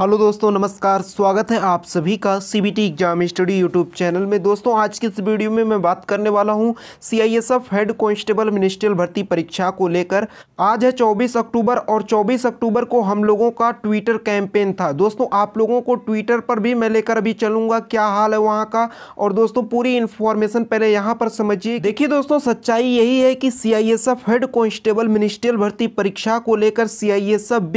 hello दोस्तों नमस्कार स्वागत है आप सभी का CBT exam study YouTube channel में दोस्तों आज की इस वीडियो में मैं बात करने वाला हूं सीआईएसएफ हेड कांस्टेबल मिनिस्ट्रियल भर्ती परीक्षा को लेकर आज है 24 अक्टूबर और 24 अक्टूबर को हम लोगों का ट्विटर कैंपेन था दोस्तों आप लोगों को ट्विटर पर भी मैं लेकर अभी चलूंगा क्या हाल है वहाँ का और दोस्तों पूरी इन्फॉर्मेशन पहले यहाँ पर समझिए देखिए दोस्तों सच्चाई यही है कि सी हेड कॉन्स्टेबल मिनिस्ट्रियल भर्ती परीक्षा को लेकर सी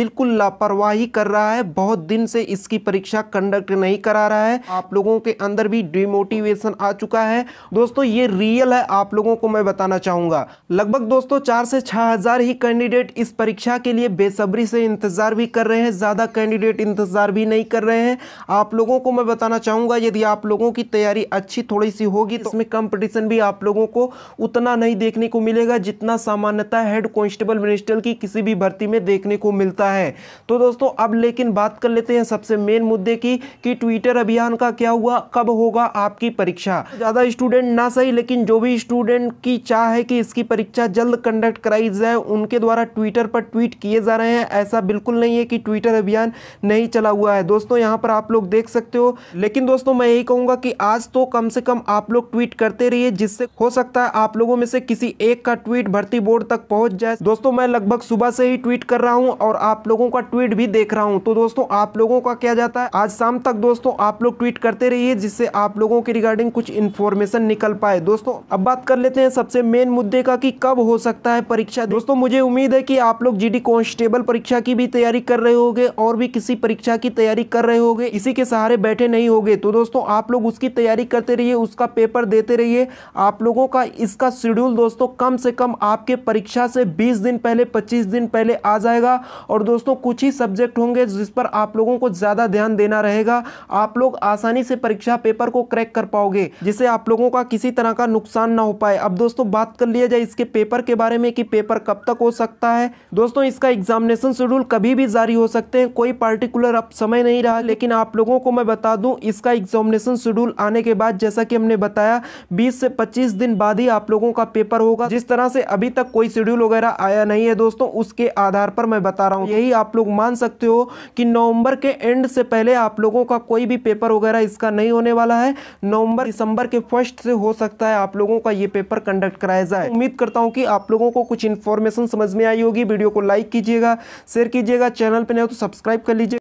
बिल्कुल लापरवाही कर रहा है बहुत दिन से इसकी परीक्षा कंडक्ट नहीं करा रहा है आप लोगों के अंदर भी डिमोटिवेशन आ चुका है दोस्तों ये रियल है आप लोगों को मैं बताना चाहूंगा लगभग दोस्तों चार से छह हज़ार ही कैंडिडेट इस परीक्षा के लिए बेसब्री से इंतज़ार भी कर रहे हैं ज़्यादा कैंडिडेट इंतज़ार भी नहीं कर रहे हैं आप लोगों को मैं बताना चाहूंगा यदि आप लोगों की तैयारी अच्छी थोड़ी सी होगी तो इसमें कंपटीशन भी आप लोगों को उतना नहीं देखने को मिलेगा जितना सामान्यता हेड कॉन्स्टेबल मिनिस्टर की किसी भी भर्ती में देखने को मिलता है तो दोस्तों अब लेकिन बात कर लेते हैं सबसे मेन मुद्दे की कि ट्विटर अभियान का क्या हुआ कब होगा आपकी परीक्षा ज़्यादा स्टूडेंट ना सही लेकिन जो भी स्टूडेंट की चाह है कि इसकी परीक्षा जल्द कंडक्ट कराई जाए उनके द्वारा ट्विटर पर ट्वीट किए जा रहे हैं ऐसा बिल्कुल नहीं है कि ट्विटर अभियान नहीं चला हुआ है दोस्तों यहाँ पर आप लोग देख सकते हो लेकिन दोस्तों मैं यही कहूंगा कि आज तो कम से कम आप लोग ट्वीट करते रहिए जिससे हो सकता है आप लोगों में से किसी एक का ट्वीट भर्ती बोर्ड तक पहुंच जाए दोस्तों मैं लगभग सुबह से ही ट्वीट कर रहा हूँ और आप लोगों का ट्वीट भी देख रहा हूँ तो दोस्तों आप आप लोगों का क्या जाता है आज शाम तक दोस्तों आप लोग ट्वीट करते रहिए जिससे आप लोगों के रिगार्डिंग कुछ इन्फॉर्मेशन निकल पाए दोस्तों अब बात कर लेते हैं सबसे मेन मुद्दे का कि कब हो सकता है परीक्षा दोस्तों मुझे उम्मीद है कि आप लोग जीडी कांस्टेबल परीक्षा की भी तैयारी कर रहे होगे और भी किसी परीक्षा की तैयारी कर रहे होगे इसी के सहारे बैठे नहीं होगे तो दोस्तों आप लोग उसकी तैयारी करते रहिए उसका पेपर देते रहिए आप लोगों का इसका शेड्यूल दोस्तों कम से कम आपके परीक्षा से बीस दिन पहले पच्चीस दिन पहले आ जाएगा और दोस्तों कुछ ही सब्जेक्ट होंगे जिस पर आप लोगों को ज़्यादा ध्यान देना रहेगा आप लोग आसानी से परीक्षा पेपर को क्रैक कर पाओगे जिससे आप लोगों का किसी तरह का नुकसान ना हो पाए अब दोस्तों बात कर लिया जाए इसके पेपर के बारे में कि पेपर कब तक हो सकता है दोस्तों इसका एग्जामिनेशन शेड्यूल कभी भी जारी हो सकते हैं कोई पार्टिकुलर अब समय नहीं रहा लेकिन आप लोगों को मैं बता दूं इसका एग्जामिनेशन शेड्यूल आने के बाद जैसा कि हमने बताया 20 से 25 दिन बाद ही आप लोगों का पेपर होगा जिस तरह से अभी तक कोई शेड्यूल वगैरह आया नहीं है दोस्तों उसके आधार पर मैं बता रहा हूँ यही आप लोग मान सकते हो कि नवम्बर नवंबर के एंड से पहले आप लोगों का कोई भी पेपर वगैरह इसका नहीं होने वाला है नवंबर दिसंबर के फर्स्ट से हो सकता है आप लोगों का ये पेपर कंडक्ट कराया जाए उम्मीद करता हूँ कि आप लोगों को कुछ इन्फॉर्मेशन समझ में आई होगी वीडियो को लाइक कीजिएगा शेयर कीजिएगा चैनल पर नहीं हो तो सब्सक्राइब कर लीजिए